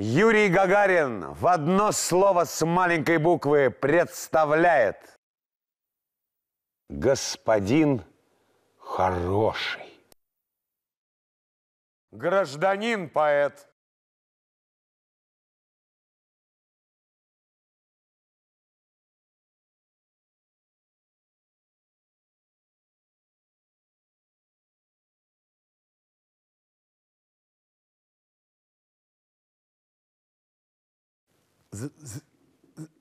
Юрий Гагарин в одно слово с маленькой буквы представляет Господин хороший. Гражданин поэт.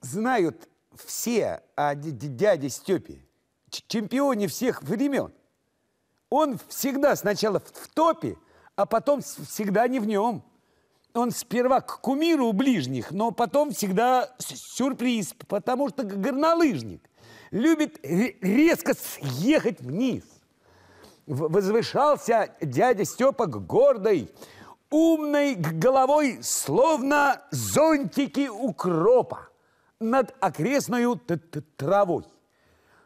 знают все о дяде Степе, чемпионе всех времен. Он всегда сначала в топе, а потом всегда не в нем. Он сперва к кумиру ближних, но потом всегда сюрприз, потому что горнолыжник любит резко съехать вниз. Возвышался дядя Степа гордой, умной головой, словно зонтики укропа над окрестную травой.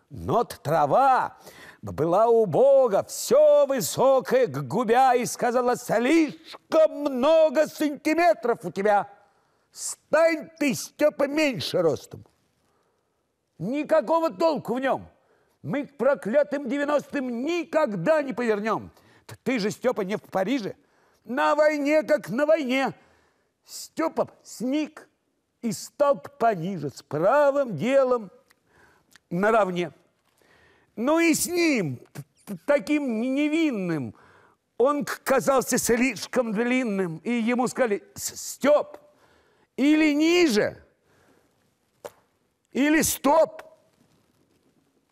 Но трава была убога, все высокое к губя, и сказала, слишком много сантиметров у тебя. Стань ты, Степа, меньше ростом. Никакого толку в нем. Мы к проклятым девяностым никогда не повернем. Ты же, Степа, не в Париже. На войне, как на войне. Степа сник и стал пониже, с правым делом наравне. Ну и с ним, таким невинным, он казался слишком длинным, и ему сказали, Степ, или ниже, или стоп.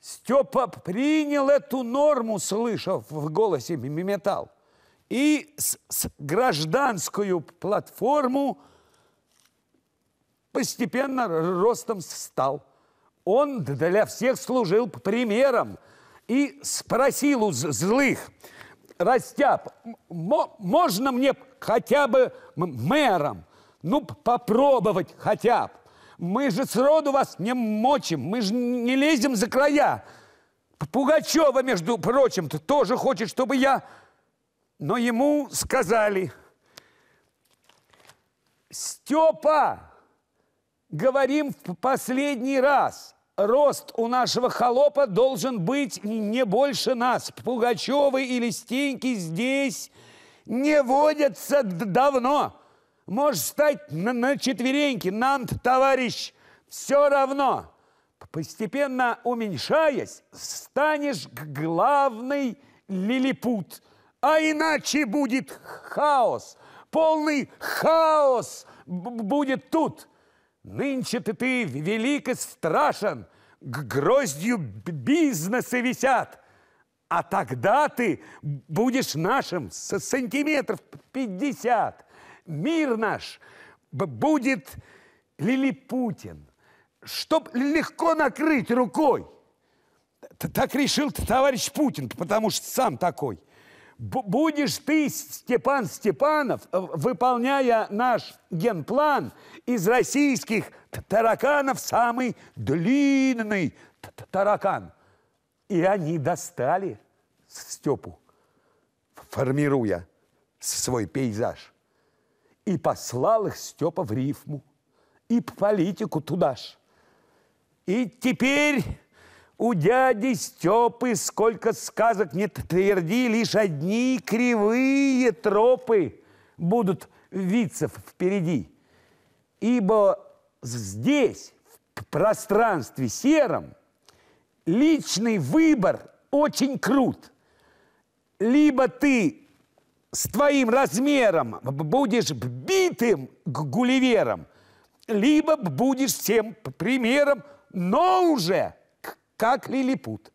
Степа принял эту норму, слышав в голосе металл и с, с гражданскую платформу постепенно ростом стал. Он для всех служил примером и спросил у злых, Растяп, можно мне хотя бы мэром? Ну, попробовать хотя бы. Мы же сроду вас не мочим, мы же не лезем за края. Пугачева, между прочим, тоже хочет, чтобы я но ему сказали, Степа, говорим в последний раз, рост у нашего холопа должен быть не больше нас. Пугачевы и Листеньки здесь не водятся давно. Можешь стать на, на четвереньки, нам, товарищ, все равно. Постепенно уменьшаясь, станешь главный лилипут – а иначе будет хаос, полный хаос будет тут. Нынче ты, ты велик и страшен, гроздью бизнесы висят. А тогда ты будешь нашим с сантиметров пятьдесят. Мир наш будет лилипутен, чтоб легко накрыть рукой. Так решил товарищ Путин, потому что сам такой – будешь ты, Степан Степанов, э, выполняя наш генплан, из российских тараканов самый длинный таракан. И они достали Степу, формируя свой пейзаж. И послал их Степа в рифму, и политику туда ж. И теперь у дяди Степы сколько сказок не тверди, лишь одни кривые тропы будут виться впереди. Ибо здесь, в пространстве сером, личный выбор очень крут. Либо ты с твоим размером будешь битым гулливером, либо будешь всем примером, но уже – как лилипут.